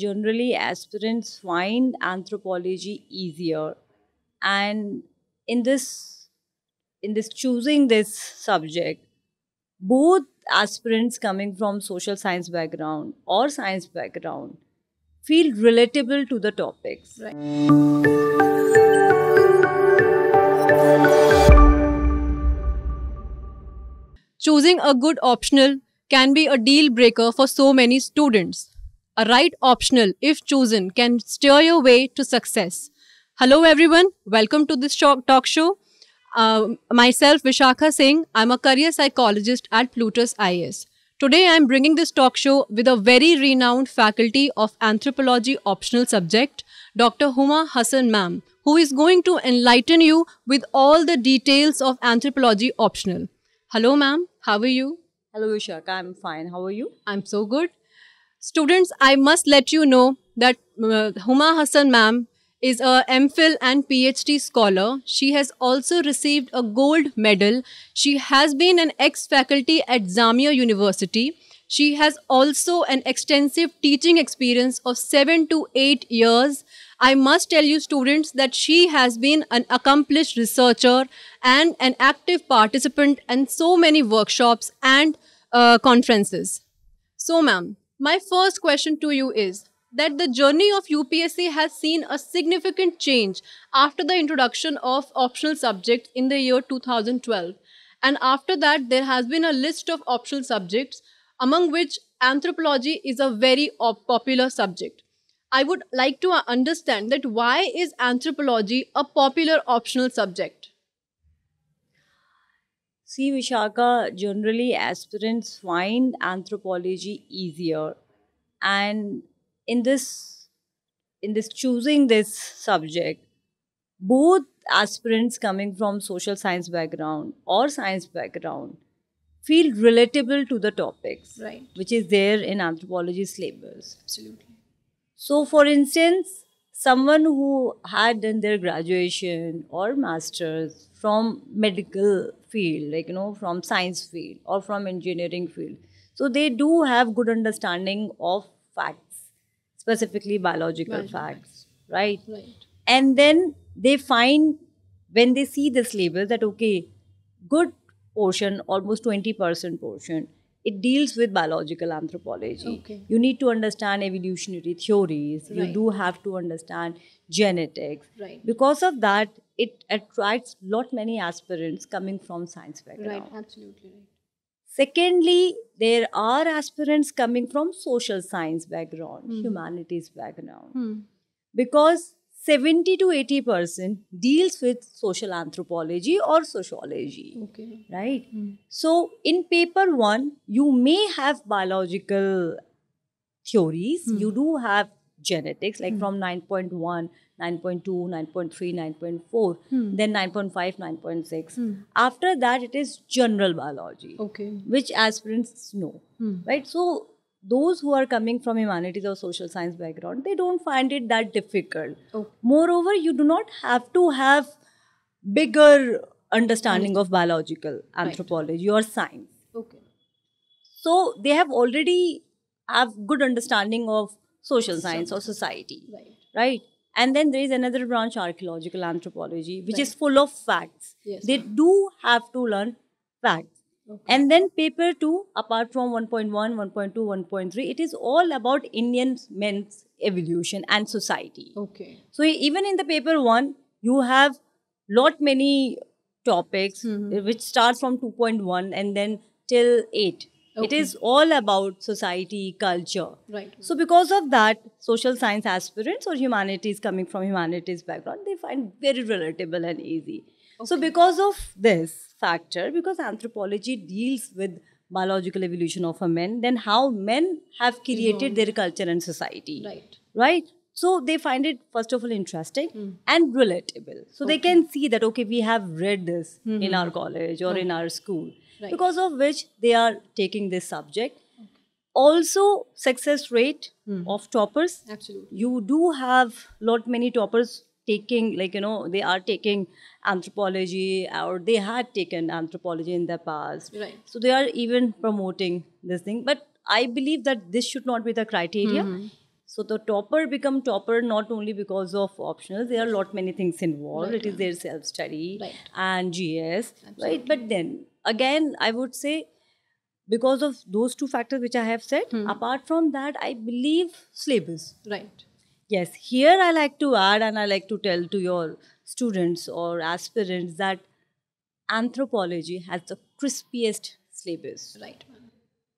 Generally, aspirants find anthropology easier. And in this, in this choosing this subject, both aspirants coming from social science background or science background feel relatable to the topics. Right. choosing a good optional can be a deal breaker for so many students. A right optional, if chosen, can steer your way to success. Hello, everyone. Welcome to this talk show. Uh, myself, Vishakha Singh, I'm a career psychologist at Plutus IS. Today, I'm bringing this talk show with a very renowned faculty of anthropology optional subject, Dr. Huma Hassan Ma'am, who is going to enlighten you with all the details of anthropology optional. Hello, ma'am. How are you? Hello, Vishakha. I'm fine. How are you? I'm so good. Students, I must let you know that uh, Huma Hassan ma'am is a MPhil and PhD scholar. She has also received a gold medal. She has been an ex-faculty at Zamia University. She has also an extensive teaching experience of 7 to 8 years. I must tell you students that she has been an accomplished researcher and an active participant in so many workshops and uh, conferences. So ma'am, my first question to you is that the journey of UPSC has seen a significant change after the introduction of optional subjects in the year 2012. And after that, there has been a list of optional subjects, among which anthropology is a very popular subject. I would like to understand that why is anthropology a popular optional subject? See, Vishaka, generally aspirants find anthropology easier. And in this, in this choosing this subject, both aspirants coming from social science background or science background feel relatable to the topics right. which is there in anthropology syllabus absolutely so for instance someone who had done their graduation or masters from medical field like you know from science field or from engineering field so they do have good understanding of facts specifically biological right. facts right? right and then they find when they see this label that okay good portion almost 20% portion it deals with biological anthropology. Okay. You need to understand evolutionary theories. Right. You do have to understand genetics. Right. Because of that, it attracts lot many aspirants coming from science background. Right, absolutely right. Secondly, there are aspirants coming from social science background, mm. humanities background. Mm. Because 70 to 80 percent deals with social anthropology or sociology okay right mm. so in paper one you may have biological theories mm. you do have genetics like mm. from 9.1 9.2 9.3 9.4 hmm. then 9.5 9.6 hmm. after that it is general biology okay which aspirants know hmm. right so those who are coming from humanities or social science background they don't find it that difficult oh. moreover you do not have to have bigger understanding of biological anthropology right. or science okay so they have already have good understanding of social science or society right right and then there is another branch archaeological anthropology which right. is full of facts yes, they ma'am. do have to learn facts Okay. And then paper 2, apart from 1.1, 1.2, 1.3, it is all about Indian men's evolution and society. Okay. So even in the paper 1, you have lot many topics mm-hmm. Eh, which start from 2.1 and then till 8. Okay. It is all about society, culture. Right. So because of that, social science aspirants or humanities coming from humanities background, they find very relatable and easy. Okay. So, because of this factor, because anthropology deals with biological evolution of a men, then how men have created mm. their culture and society. Right. Right. So they find it first of all interesting mm. and relatable. So okay. they can see that okay, we have read this mm -hmm. in hmm, our hmm. college or in our school. Right. Because of which they are taking this subject. Okay. Also, success rate hmm. of toppers. Absolutely. You do have lot many toppers taking like you know they are taking anthropology or they had taken anthropology in the past right so they are even promoting this thing but i believe that this should not be the criteria mm-hmm. so the topper become topper not only because of optionals there are a lot many things involved right. it is their self study right. and gs Absolutely. right but then again i would say because of those two factors which i have said mm-hmm. apart from that i believe syllabus right Yes, here I like to add and I like to tell to your students or aspirants that anthropology has the crispiest syllabus. Right.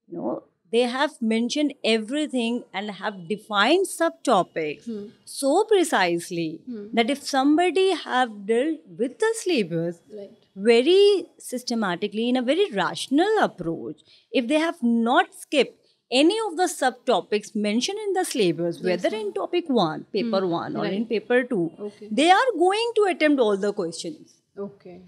You know, they have mentioned everything and have defined subtopics hmm. so precisely hmm. that if somebody have dealt with the syllabus right. very systematically in a very rational approach, if they have not skipped any of the subtopics mentioned in the syllabus, yes. whether in topic one, paper hmm. one, or right. in paper two, okay. they are going to attempt all the questions. Okay.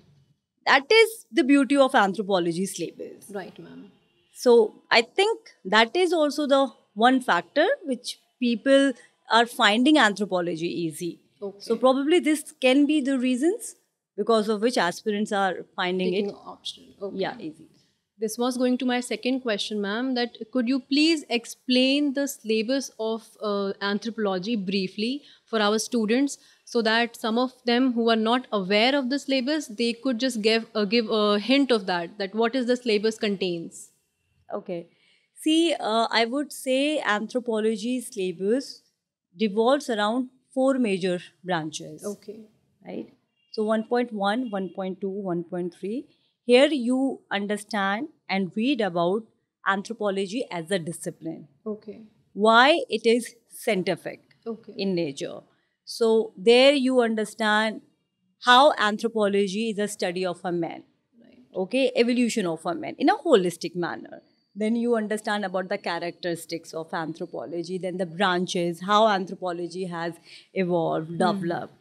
That is the beauty of anthropology syllabus. Right, ma'am. So I think that is also the one factor which people are finding anthropology easy. Okay. So probably this can be the reasons because of which aspirants are finding Taking it optional. Okay. Yeah, easy this was going to my second question ma'am that could you please explain the syllabus of uh, anthropology briefly for our students so that some of them who are not aware of the syllabus they could just give uh, give a hint of that that what is the syllabus contains okay see uh, i would say anthropology syllabus revolves around four major branches okay right so 1.1 1.2 1.3 here you understand and read about anthropology as a discipline. Okay. Why it is scientific okay. in nature. So there you understand how anthropology is a study of a man. Right. Okay, evolution of a man in a holistic manner. Then you understand about the characteristics of anthropology, then the branches, how anthropology has evolved, mm. developed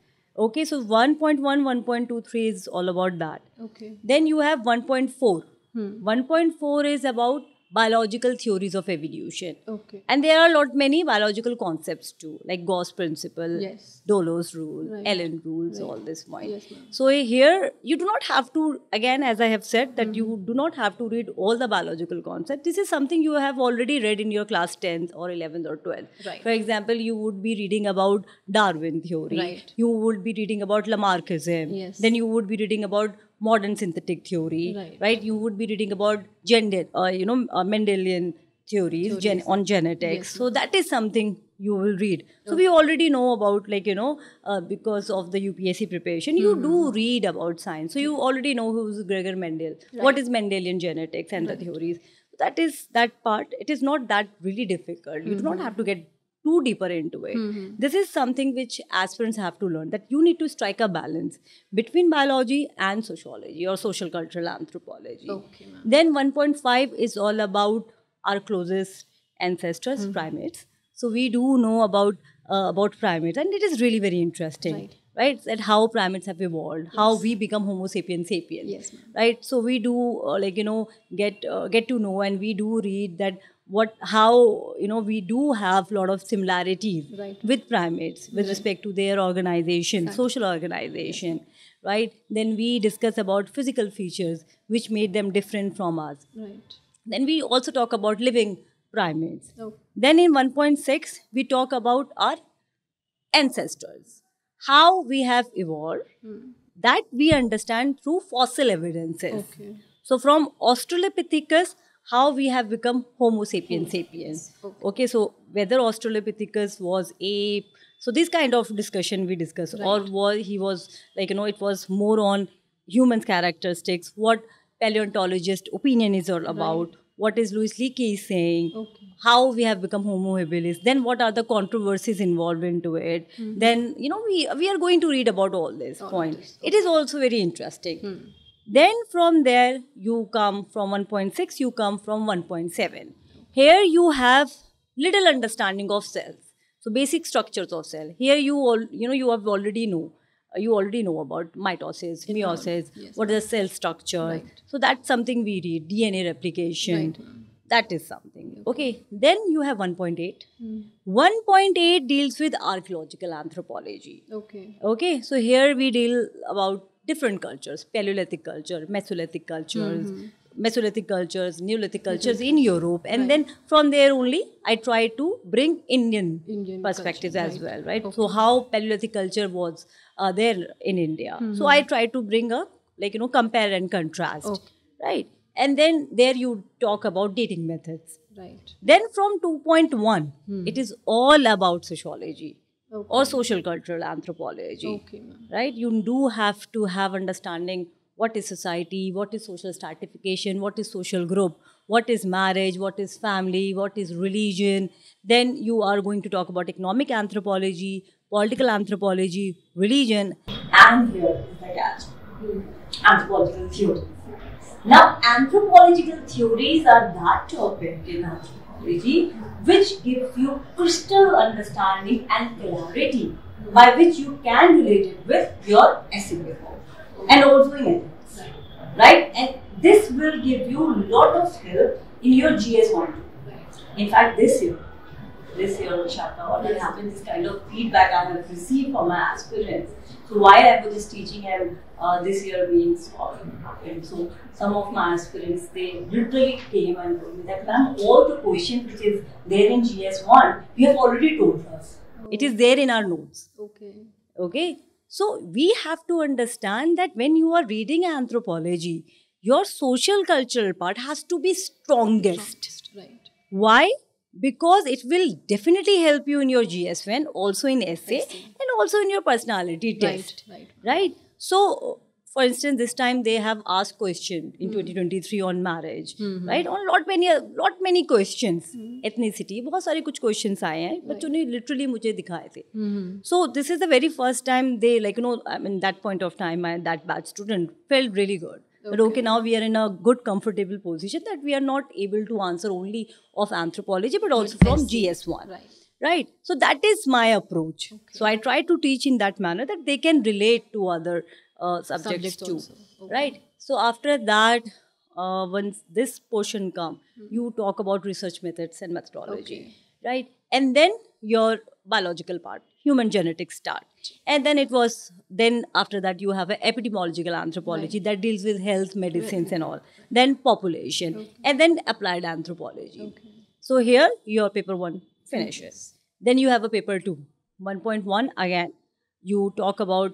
Okay, so 1.1, 1.23 is all about that. Okay. Then you have 1.4. Hmm. 1.4 is about biological theories of evolution. Okay. And there are a lot many biological concepts too, like Gauss principle, yes. Dolo's rule, right. rules, right. all this point. Yes, so eh, here you do not have to again, as I have said, that mm -hmm. you do not have to read all the biological concepts. This is something you have already read in your class 10th or 11th or 12th. Right. For example, you would be reading about Darwin theory. Right. You would be reading about Lamarckism. Yes. Then you would be reading about modern synthetic theory, right? right? You would be reading about gender, uh, you know, uh, Mendelian theories, theories. Gen- on genetics. Yes. So that is something you will read. So okay. we already know about like you know uh, because of the UPSC preparation, you mm. do mm-hmm. read about science. So you already know who's Gregor Mendel, right. what is Mendelian genetics and right. the theories. That is that part. It is not that really difficult. You mm-hmm. do not mm-hmm. have to get too deeper into it. Mm-hmm. This is something which aspirants have to learn that you need to strike a balance between biology and sociology or social cultural anthropology. Okay, ma'am. then 1.5 is all about our closest ancestors, mm-hmm. primates. So we do know about uh, about primates, and it is really very interesting. Right. Right, that how primates have evolved, yes. how we become Homo sapiens sapiens. Yes, ma'am. right. So we do uh, like you know get uh, get to know, and we do read that what how you know we do have a lot of similarities right. with primates with right. respect to their organization exactly. social organization right then we discuss about physical features which made them different from us right then we also talk about living primates Okay. then in 1.6 we talk about our ancestors how we have evolved hmm. that we understand through fossil evidences okay. so from australopithecus how we have become Homo sapiens sapiens. Okay. okay. so whether Australopithecus was ape, so this kind of discussion we discuss, right. or was he was like you know it was more on human characteristics, what paleontologist opinion is all about. Right. What is Louis Leakey saying? Okay. How we have become Homo habilis? Then what are the controversies involved into it? Mm -hmm. Then you know we we are going to read about all this all point. This. It is also very interesting. Hmm. Then from there, you come from 1.6, you come from 1.7. Here you have little understanding of cells. So basic structures of cell. Here you all, you know, you have already know you already know about mitosis, meiosis, yes. what is the cell structure. Right. So that's something we read, DNA replication. Right. That is something. Okay. okay. Then you have 1.8. 1.8 hmm. deals with archaeological anthropology. Okay. Okay. So here we deal about different cultures Paleolithic culture, Mesolithic cultures, mm-hmm. Mesolithic cultures, Neolithic cultures mm-hmm. in Europe. And right. then from there only, I try to bring Indian, Indian perspectives culture, as right. well, right? Okay. So, how Paleolithic culture was uh, there in India. Mm-hmm. So, I try to bring a like, you know, compare and contrast, okay. right? And then there you talk about dating methods. Right. Then from 2.1, hmm. it is all about sociology okay. or social cultural anthropology. Okay, right? You do have to have understanding what is society, what is social stratification, what is social group, what is marriage, what is family, what is religion. Then you are going to talk about economic anthropology, political anthropology, religion. And here is attached anthropological theories. Now, anthropological theories are that topic in anthropology strategy which gives you crystal understanding and clarity by which you can relate it with your essay form and also in ethics, right? And this will give you lot of help in your GS1. In fact, this year, this year, Shaka, what has happened, this kind of feedback I have received from my aspirants so why I was just teaching and uh, this year being often And so some of my aspirants, they literally came and told me that, ma'am, all the questions which is there in GS1, you have already told us. It is there in our notes. Okay. Okay. So we have to understand that when you are reading anthropology, your social cultural part has to be strongest. strongest right. Why? Because it will definitely help you in your GS1, also in essay, also in your personality test right right, right? so for instance this time they have asked question in mm. 2023 on marriage mm-hmm. right on lot many lot many questions mm. ethnicity बहुत सारे कुछ questions आए हैं बच्चों ने literally मुझे दिखाए थे hmm, hmm. so this is the very first time they like you know I mean that point of time I, that bad student felt really good okay. but okay now we are in a good comfortable position that we are not able to answer only of anthropology but also but from GS1 right right so that is my approach okay. so i try to teach in that manner that they can relate to other uh, subjects too okay. right so after that uh, once this portion come mm-hmm. you talk about research methods and methodology okay. right and then your biological part human genetics start and then it was then after that you have epidemiological anthropology right. that deals with health medicines and all then population okay. and then applied anthropology so here your paper 1 finishes. Then you have a paper two. 1.1, again, you talk about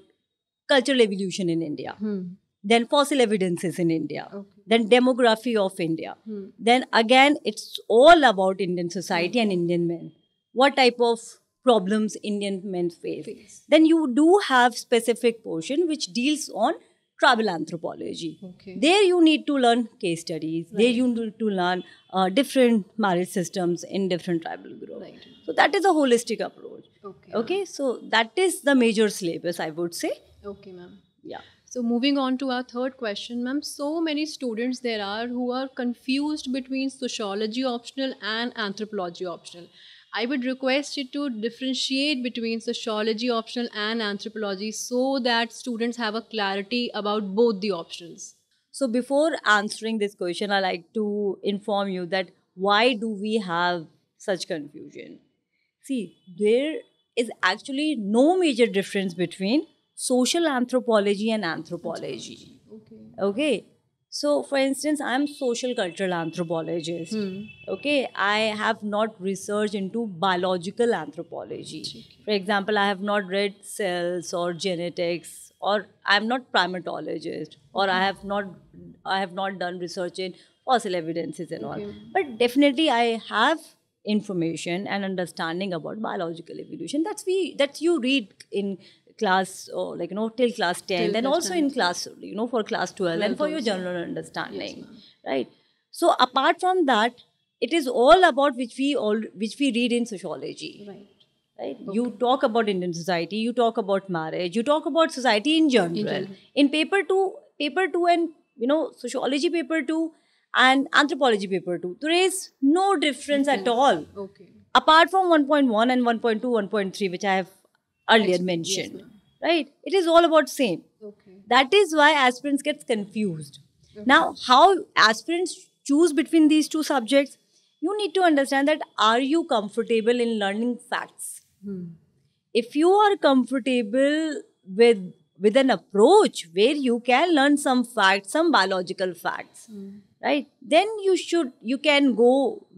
cultural evolution in India. Hmm. Then fossil evidences in India. Okay. Then demography of India. Hmm. Then again, it's all about Indian society and Indian men. What type of problems Indian men face. face. Then you do have specific portion which deals on Tribal anthropology. Okay. There you need to learn case studies. Right. There you need to learn uh, different marriage systems in different tribal groups. Right. So that is a holistic approach. Okay. Okay. So that is the major syllabus, I would say. Okay, ma'am. Yeah. So moving on to our third question, ma'am. So many students there are who are confused between sociology optional and anthropology optional I would request you to differentiate between sociology optional and anthropology so that students have a clarity about both the options. So, before answering this question, I like to inform you that why do we have such confusion? See, there is actually no major difference between social anthropology and anthropology. Okay. okay so for instance i'm social cultural anthropologist hmm. okay i have not researched into biological anthropology for example i have not read cells or genetics or i'm not primatologist or i have not i have not done research in fossil evidences and okay. all but definitely i have information and understanding about biological evolution that's we that you read in class or uh, like you know till class 10 till then also 10. in class you know for class 12 and for your general understanding yes, right so apart from that it is all about which we all which we read in sociology right Right? Okay. You talk about Indian society, you talk about marriage, you talk about society in general. In, general. in paper two, paper two, and you know sociology paper two, and anthropology paper 2 there is no difference okay. at all okay apart from 1.1 and 1.2 1.3 which i have earlier mentioned yes, right it is all about same okay. that is why aspirants gets confused okay. now how aspirants choose between these two subjects you need to understand that are you comfortable in learning facts hmm. if you are comfortable with with an approach where you can learn some facts some biological facts hmm. right then you should you can go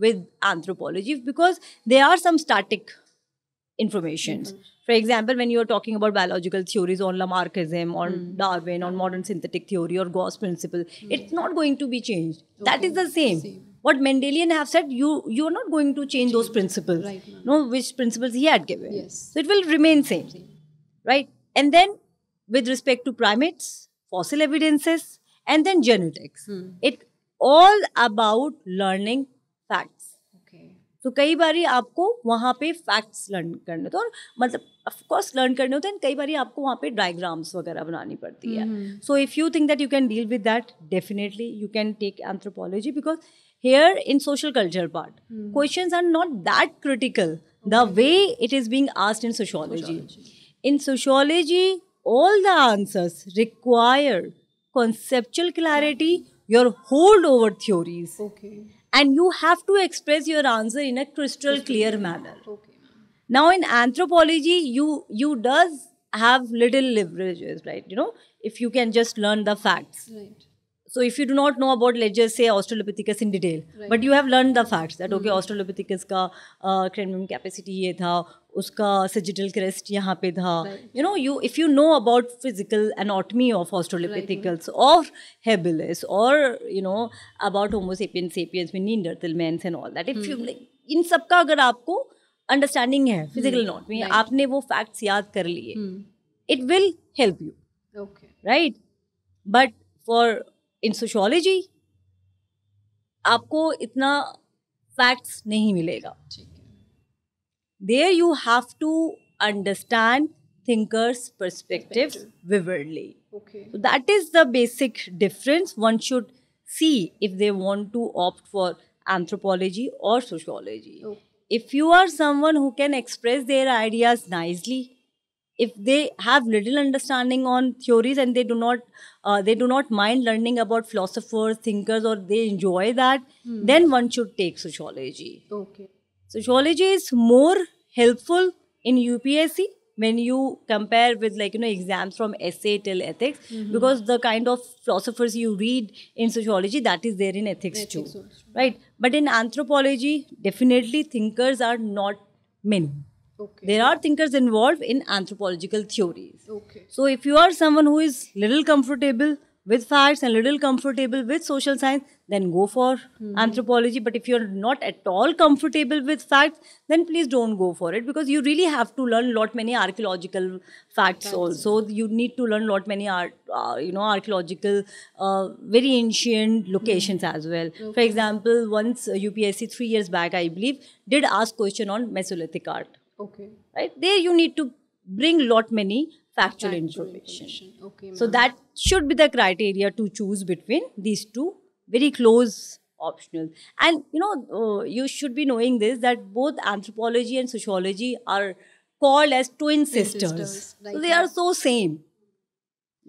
with anthropology because there are some static informations mm-hmm for example when you're talking about biological theories on lamarckism on mm. darwin on modern synthetic theory or gauss principle mm. it's not going to be changed okay. that is the same. same what mendelian have said you you are not going to change, change those principles right no which principles he had given yes. so it will remain same, same right and then with respect to primates fossil evidences and then genetics mm. it all about learning तो कई बार आपको वहाँ पे facts learn करने होते हैं मतलब of course learn करने होते हैं कई बार आपको वहाँ पे डायग्राम्स वगैरह बनानी पड़ती है so if you think that you can deal with that definitely you can take anthropology because here in social culture part question are not that critical the way it is being asked in sociology in sociology all the answers require conceptual clarity your hold over theories okay and you have to express your answer in a crystal clear manner. Okay. Now in anthropology, you you does have little leverages, right? You know, if you can just learn the facts. Right. So if you do not know about, let just say Australopithecus in detail, right. but you have learned the facts that okay, hmm. Australopithecus का uh, cranium capacity ये था, उसका sagittal crest यहाँ पे था. You know, you if you know about physical anatomy of Australopithecus or Hebelis or you know about Homo sapiens sapiens में Neanderthalmans and all that, if you hmm. in सब का अगर आपको अंडरस्टैंडिंग है physical anatomy, आपने वो facts याद कर लिए, it will help you, okay, right? But for in sociology आपको इतना फैक्ट्स नहीं मिलेगा there you have to understand thinkers perspective vividly that is the basic difference one should see if they want to opt for anthropology और sociology if you are someone who can express their ideas nicely if they have little understanding on theories and they do not uh, they do not mind learning about philosophers thinkers or they enjoy that hmm. then one should take sociology okay sociology is more helpful in upsc when you compare with like you know exams from essay till ethics mm-hmm. because the kind of philosophers you read in sociology that is there in ethics, ethics too also. right but in anthropology definitely thinkers are not many Okay. There are thinkers involved in anthropological theories. Okay. So if you are someone who is little comfortable with facts and little comfortable with social science, then go for mm -hmm. anthropology. But if you're not at all comfortable with facts, then please don't go for it because you really have to learn lot many archaeological facts That's also. You need to learn lot many art, uh, you know, archaeological, uh, very ancient locations mm -hmm. as well. Okay. For example, once uh, UPSC three years back, I believe, did ask question on Mesolithic art. Okay. Right there, you need to bring lot many factual, information. information. Okay. So that should be the criteria to choose between these two very close optional and you know uh, you should be knowing this that both anthropology and sociology are called as twin, twin sisters, sisters. Right. so they are so same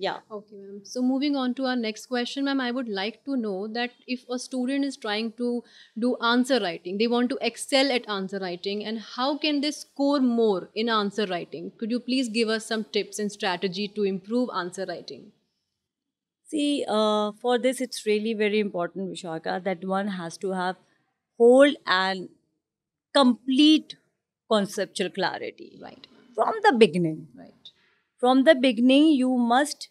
yeah okay ma'am so moving on to our next question ma'am i would like to know that if a student is trying to do answer writing they want to excel at answer writing and how can they score more in answer writing could you please give us some tips and strategy to improve answer writing see uh, for this it's really very important vishaka that one has to have whole and complete conceptual clarity right from the beginning right from the beginning you must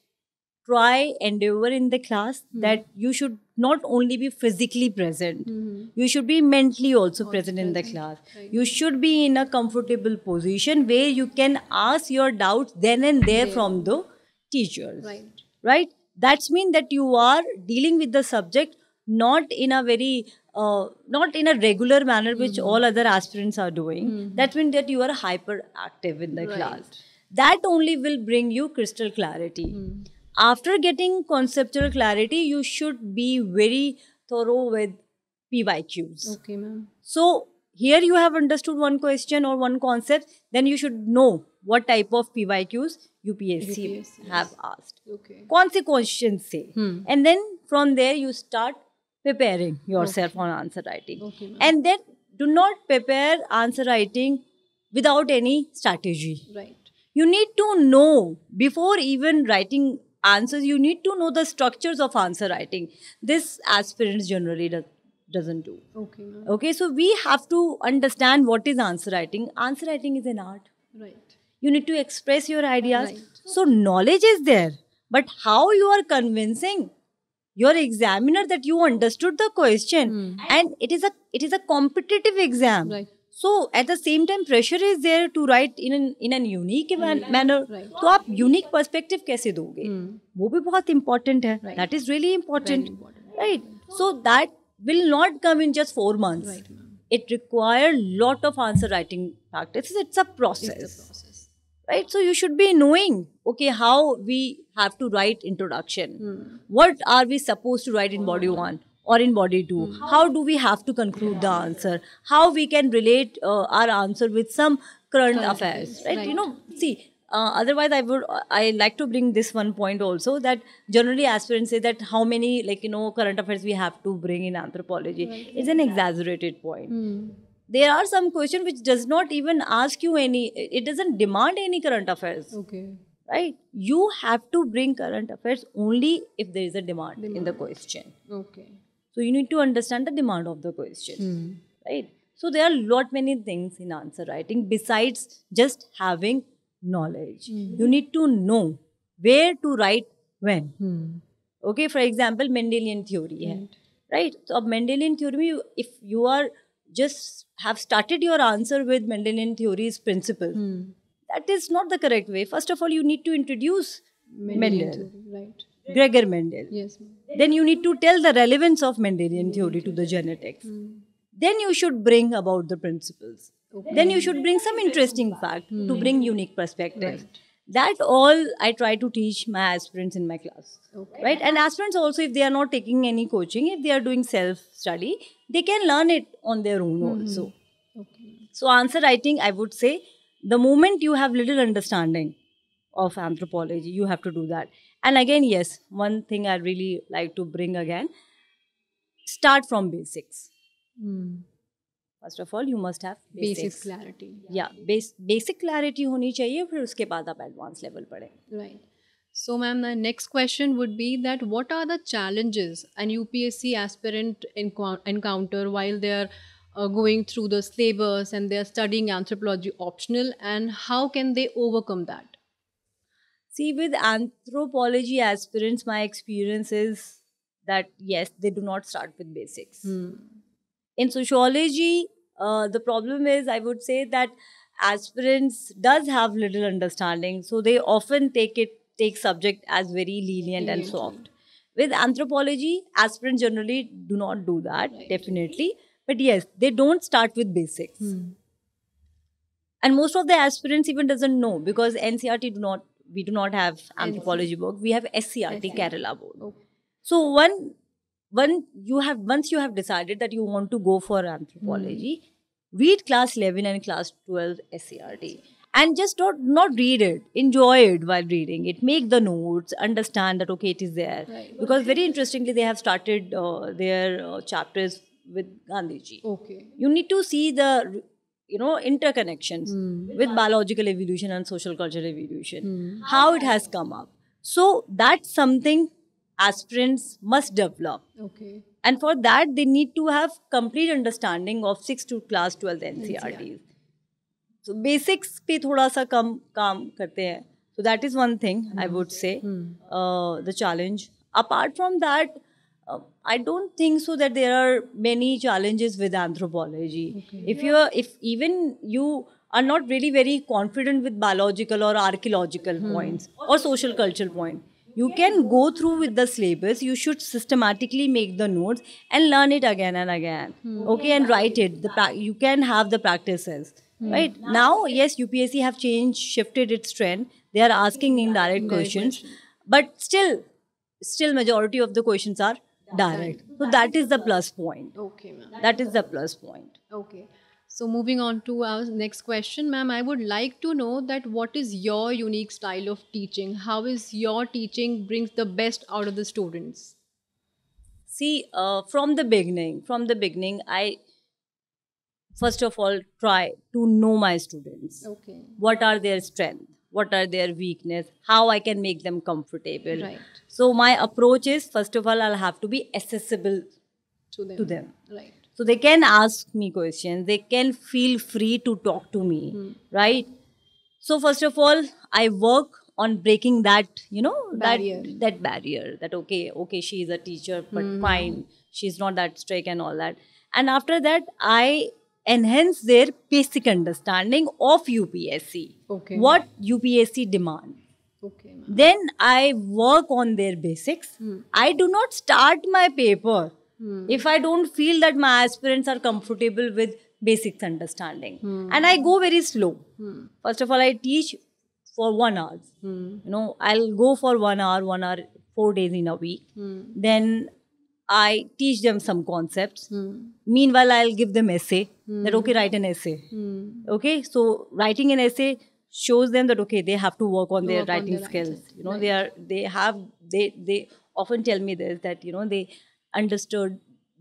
try endeavor in the class mm-hmm. that you should not only be physically present mm-hmm. you should be mentally also, present in the class right. you should be in a comfortable position where you can ask your doubts then and there yeah. from the teachers right right means that you are dealing with the subject not in a very uh, not in a regular manner which mm-hmm. all other aspirants are doing hmm. that means that you are hyperactive in the right. class that only will bring you crystal clarity mm. after getting conceptual clarity you should be very thorough with pyqs okay ma'am so here you have understood one question or one concept then you should know what type of pyqs upsc, UPSC have yes. asked okay kaun say hmm. and then from there you start preparing yourself okay. on answer writing okay, and then do not prepare answer writing without any strategy right you need to know before even writing answers you need to know the structures of answer writing this aspirants generally does doesn't do okay okay so we have to understand what is answer writing answer writing is an art right you need to express your ideas right. so knowledge is there but how you are convincing your examiner that you understood the question mm. and it is a it is a competitive exam right so at the same time pressure is there to write in an in an unique right. Hmm. manner right. तो आप unique perspective hmm. that is really important right. so that will not come in just four months right. it require lot of answer writing practices it's a process. right so you should be knowing okay how we have to write introduction hmm. what are we supposed to write in body one or in body 2 mm. how do we have to conclude yeah. the answer how we can relate uh, our answer with some current, current affairs right? right? you know see uh, otherwise i would i like to bring this one point also that generally aspirants say that how many like you know current affairs we have to bring in anthropology right. is an exaggerated point mm. there are some questions which does not even ask you any it doesn't demand any current affairs okay right you have to bring current affairs only if there is a demand, demand. in the question okay so you need to understand the demand of the question, mm. right? So there are lot many things in answer writing besides just having knowledge. Mm. You need to know where to write when. Mm. Okay, for example, Mendelian theory, right? right? So Mendelian theory, if you are just have started your answer with Mendelian theory's principle, hmm. that is not the correct way. First of all, you need to introduce Mendel, Mendel. right? Gregor Mendel. Yes. Ma'am then you need to tell the relevance of Mendelian theory to the genetics. Mm. Then you should bring about the principles. Okay. Then you should bring some interesting fact mm. to hmm. bring unique perspective. Right. That all I try to teach my aspirants in my class. Okay. Right? And aspirants also, if they are not taking any coaching, if they are doing self study, they can learn it on their own mm. also. Okay. So, answer writing, I would say the moment you have little understanding of anthropology, you have to do that and again, yes, one thing I really like to bring again start from basics. Hmm. First of all, you must have have clarity. Yeah, basic clarity clarity होनी चाहिए फिर उसके बाद आप advance level पढ़ें right So, ma'am, the next question would be that what are the challenges an UPSC aspirant encounter while they're uh, going through the syllabus and they're studying anthropology optional, and how can they overcome that? See, with anthropology aspirants, my experience is that yes, they do not start with basics. Hmm. In sociology, uh, the problem is, I would say that aspirants does have little understanding, so they often take it take subject as very lenient and soft. With anthropology, aspirants generally do not do that right. definitely, but yes, they don't start with basics. Hmm. And most of the aspirants even doesn't know because NCRT do not we do not have anthropology book we have scrt kerala board okay. so one when you have once you have decided that you want to go for anthropology mm. read class 11 and class 12 scrt and just not not read it enjoy it while reading it make the notes understand that okay it is there right. because very interestingly they have started uh, their uh, chapters with gandhiji okay you need to see the you know interconnections mm. with biological evolution and social cultural evolution mm. how it has come up so that's something aspirants must develop okay and for that they need to have complete understanding of 6 to class 12 ncrts so basics pe thoda sa kam काम karte hain. so that is one thing mm. i hmm. would say hmm. uh, the challenge apart from that uh, I don't think so that there are many challenges with anthropology. Okay. If you are, if even you are not really very confident with biological or archaeological hmm. points or social cultural point, you can go through with the syllabus. You should systematically make the notes and learn it again and again. Hmm. Okay, and write it. The you can have the practices. Hmm. Right now, yes, UPSC have changed, shifted its trend. They are asking indirect questions, but still, still majority of the questions are direct. So that is the plus point. Okay, ma'am. That is the plus point. Okay. So moving on to our next question, ma'am, I would like to know that what is your unique style of teaching? How is your teaching brings the best out of the students? See, uh, from the beginning, from the beginning, I first of all try to know my students. Okay. What are their strengths? What are their weakness? How I can make them comfortable? Right so my approach is first of all, I'll have to be accessible to them. To them. Right. So they can ask me questions. They can feel free to talk to me. Hmm. Right. So first of all, I work on breaking that, you know, barrier. that that barrier. That okay, okay, she is a teacher, but hmm. fine. She's not that strict and all that. And after that, I enhance their basic understanding of UPSC. Okay. What UPSC demands Okay, ma'am. then I work on their basics. Hmm. I do not start my paper hmm. if I don't feel that my aspirants are comfortable with basics understanding. Hmm. And I go very slow. Hmm. First of all, I teach for one hour. Hmm. You know, I'll go for one hour, one hour, four days in a week. Hmm. Then I teach them some concepts. Meanwhile, I'll give them essay. Mm. That okay, write an essay. Okay, so writing an essay shows them that okay they have to work on to their work writing on their skills writing. you know right. they are they have they they often tell me this that you know they understood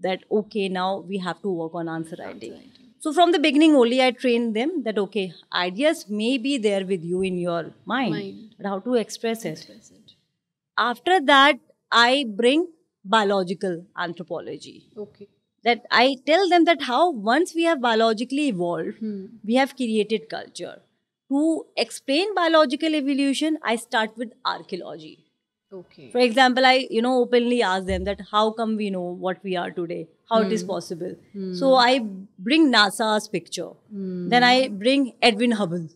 that okay now we have to work on answer writing, answer writing. so from the beginning only i trained them that okay ideas may be there with you in your mind, mind. but how to express, express it. it after that i bring biological anthropology okay that i tell them that how once we have biologically evolved hmm. we have created culture to explain biological evolution, I start with archaeology. Okay. For example, I you know openly ask them that how come we know what we are today, how mm. it is hmm. possible. Mm. So I bring NASA's picture, mm. then I bring Edwin Hubble.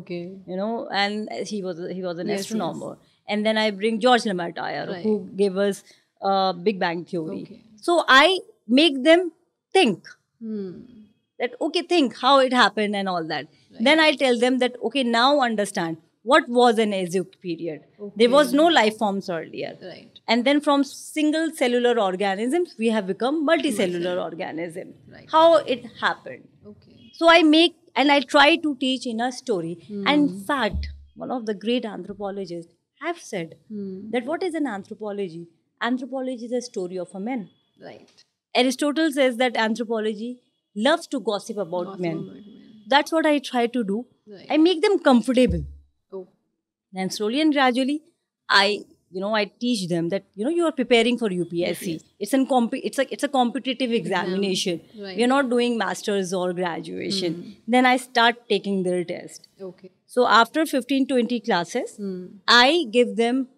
Okay. You know, and he was he was an yes, astronomer, yes. and then I bring George Lemaire right. who gave us uh, Big Bang theory. Okay. So I make them think. Hmm that okay think how it happened and all that right. then i tell them that okay now understand what was an azuke period okay. there was no life forms earlier right and then from single cellular organisms we have become multicellular right. organism right. how it happened okay so i make and i try to teach in a story mm. and in fact one of the great anthropologists have said mm. that what is an anthropology anthropology is a story of a man right aristotle says that anthropology loves to gossip about gossip men. men. That's what I try to do. Right. I make them comfortable. Oh. And slowly and gradually, I you know I teach them that you know you are preparing for UPSC. Yes. It's an comp- it's a it's a competitive examination. We Right. You're not doing masters or graduation. Mm. Then I start taking their test. Okay. So after 15 20 classes, mm. I give them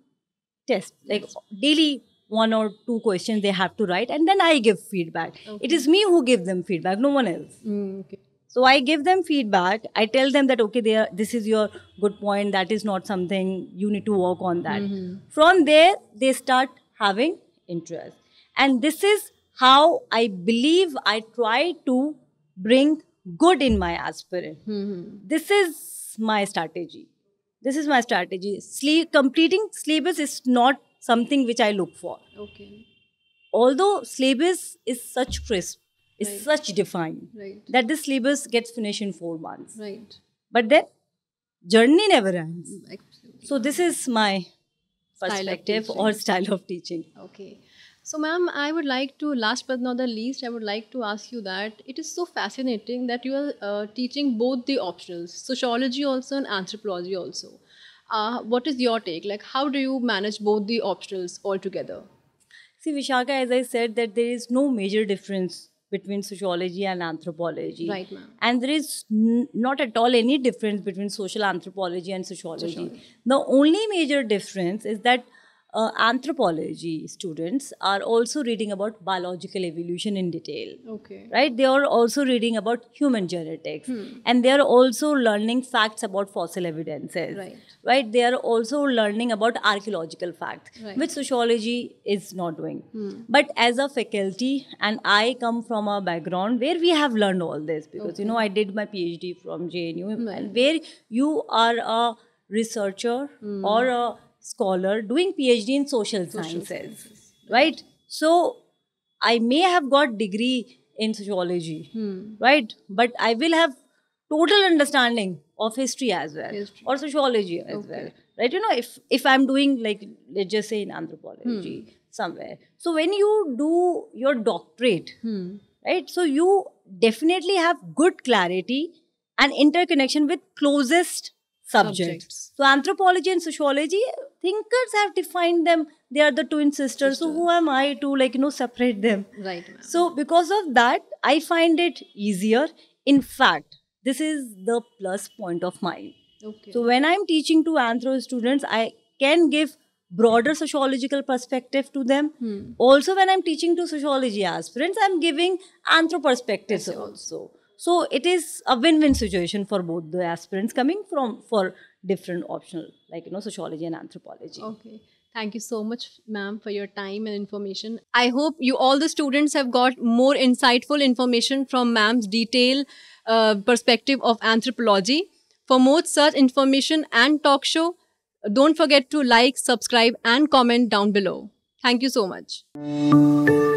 test like daily one or two questions they have to write and then i give feedback okay. it is me who give them feedback no one else mm, okay. so i give them feedback i tell them that okay are, this is your good point that is not something you need to work on that mm-hmm. from there they start having interest and this is how i believe i try to bring good in my aspirant mm-hmm. this is my strategy this is my strategy completing syllabus is not something which I look for. Okay. Although syllabus is such crisp, is right. such defined, right. that the syllabus gets finished in four months. Right. But then journey never ends. Absolutely. So this is my perspective style or style of teaching. Okay. So, ma'am, I would like to, last but not the least, I would like to ask you that it is so fascinating that you are uh, teaching both the options, sociology also and anthropology also. Uh, what is your take? Like, how do you manage both the obstacles altogether? See, Vishaka, as I said, that there is no major difference between sociology and anthropology. Right, ma'am. And there is not at all any difference between social anthropology and sociology. sociology. The only major difference is that uh, anthropology students are also reading about biological evolution in detail. Okay. Right? They are also reading about human genetics hmm. and they are also learning facts about fossil evidences. Right. Right? They are also learning about archaeological facts, right. which sociology is not doing. Hmm. But as a faculty, and I come from a background where we have learned all this because, okay. you know, I did my PhD from JNU, right. Hmm. and where you are a researcher hmm. or a scholar doing PhD in social, social sciences, sciences, right? So I may have got degree in sociology, hmm. right? But I will have total understanding of history as well, history. or sociology as okay. well, right? You know, if if I'm doing like let's just say in anthropology hmm. somewhere, so when you do your doctorate, hmm. right? So you definitely have good clarity and interconnection with closest subjects. subjects. So anthropology and sociology thinkers have defined them they are the twin sisters Sister. so who am i to like you know separate them right ma'am. so because of that i find it easier in fact this is the plus point of mine okay so when i'm teaching to anthro students i can give broader sociological perspective to them hmm. also when i'm teaching to sociology aspirants i'm giving anthro perspectives also so it is a win-win situation for both the aspirants coming from for different optional like you know sociology and anthropology. Okay. Thank you so much, ma'am, for your time and information. I hope you all the students have got more insightful information from ma'am's detailed uh, perspective of anthropology. For more such information and talk show, don't forget to like, subscribe, and comment down below. Thank you so much.